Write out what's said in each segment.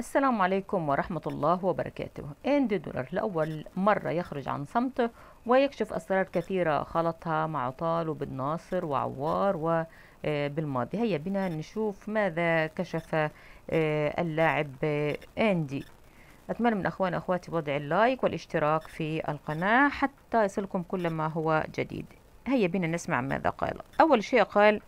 السلام عليكم ورحمة الله وبركاته أندي دولار لأول مرة يخرج عن صمته ويكشف أسرار كثيرة خلطها مع طال وبالناصر ناصر وعوار وبالماضي آه، هيا بنا نشوف ماذا كشف آه، اللاعب آه، أندي أتمنى من أخواني أخواتي وضع اللايك والاشتراك في القناة حتى يصلكم كل ما هو جديد هيا بنا نسمع ماذا قال أول شيء قال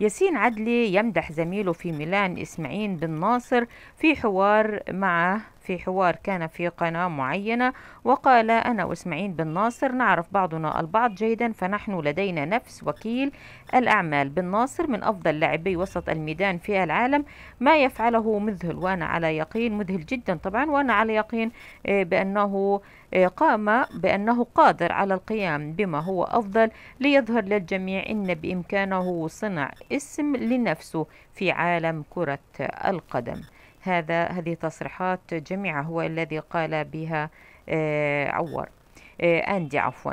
ياسين عدلي يمدح زميله في ميلان إسماعيل بن ناصر في حوار معه في حوار كان في قناة معينة وقال أنا وإسماعيل بن ناصر نعرف بعضنا البعض جيدا فنحن لدينا نفس وكيل الأعمال بن ناصر من أفضل لاعبي وسط الميدان في العالم ما يفعله مذهل وأنا على يقين مذهل جدا طبعا وأنا على يقين آه، بأنه آه، قام بأنه قادر على القيام بما هو أفضل ليظهر للجميع أن بإمكانه صنع اسم لنفسه في عالم كرة القدم هذا هذه تصريحات جميعها هو الذي قال بها آه، عور آه، أندي عفواً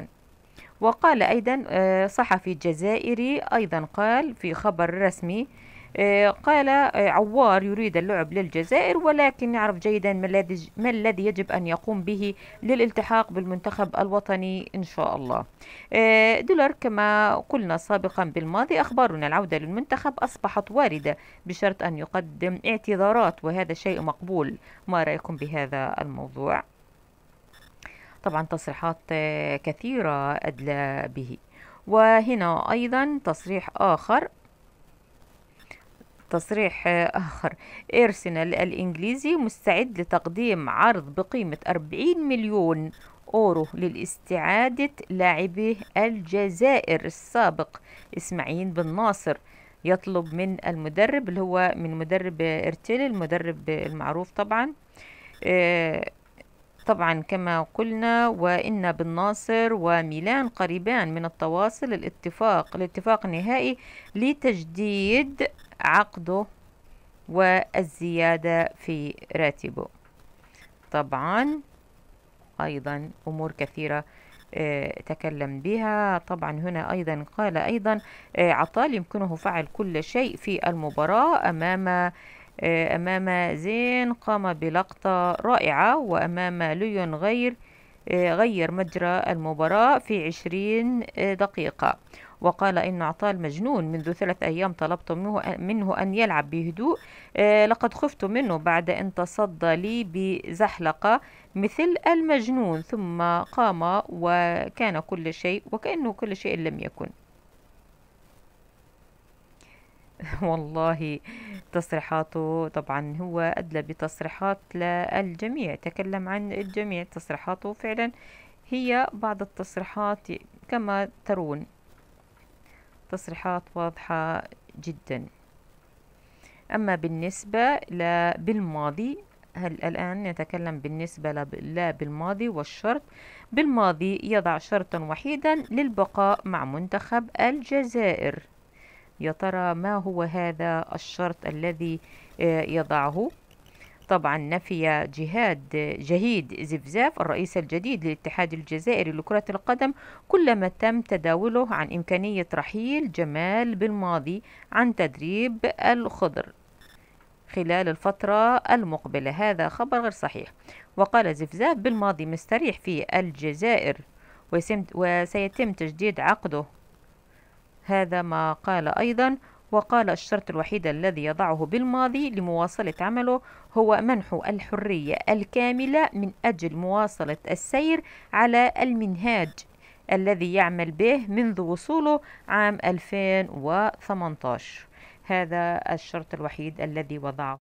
وقال أيضا آه، صحفي جزائري أيضا قال في خبر رسمي آه، قال آه، عوار يريد اللعب للجزائر ولكن يعرف جيدا ما الذي يجب أن يقوم به للالتحاق بالمنتخب الوطني إن شاء الله دولار كما قلنا سابقا بالماضي أخبارنا العودة للمنتخب أصبحت واردة بشرط أن يقدم اعتذارات وهذا شيء مقبول ما رأيكم بهذا الموضوع؟ طبعا تصريحات آه، كثيرة أدلى به وهنا أيضا تصريح آخر تصريح آه، آخر إرسنال الإنجليزي مستعد لتقديم عرض بقيمة 40 مليون أورو للاستعادة لاعبيه الجزائر السابق إسماعيل بن ناصر يطلب من المدرب اللي هو من مدرب ارتيل المدرب المعروف طبعا آه، طبعا كما قلنا وإن بالناصر وميلان قريبان من التواصل الاتفاق الاتفاق النهائي لتجديد عقده والزيادة في راتبه طبعا أيضا أمور كثيرة آه، تكلم بها طبعا هنا أيضا قال أيضا آه، عطال يمكنه فعل كل شيء في المباراة أمام آه، أمام زين قام بلقطة رائعة وأمام ليون غير آه، غير مجرى المباراة في عشرين آه، دقيقة وقال إن عطال مجنون منذ ثلاث أيام طلبت منه, منه أن يلعب بهدوء لقد خفت منه بعد أن تصدى لي بزحلقة مثل المجنون ثم قام وكان كل شيء وكأنه كل شيء لم يكن والله تصريحاته طبعا هو أدلى بتصريحات للجميع تكلم عن الجميع تصريحاته فعلا هي بعض التصريحات كما ترون تصريحات واضحة جدا أما بالنسبة بالماضي هل الآن نتكلم بالنسبة لا بالماضي والشرط بالماضي يضع شرطا وحيدا للبقاء مع منتخب الجزائر يا ترى ما هو هذا الشرط الذي آه، يضعه طبعا نفي جهاد جهيد زفزاف الرئيس الجديد للاتحاد الجزائري لكرة القدم كل ما تم تداوله عن إمكانية رحيل جمال بالماضي عن تدريب الخضر خلال الفترة المقبلة هذا خبر غير صحيح وقال زفزاف بالماضي مستريح في الجزائر وسيتم تجديد عقده هذا ما قال أيضا وقال الشرط الوحيد الذي يضعه بالماضي لمواصلة عمله هو منح الحرية الكاملة من أجل مواصلة السير على المنهاج الذي يعمل به منذ وصوله عام 2018 هذا الشرط الوحيد الذي وضعه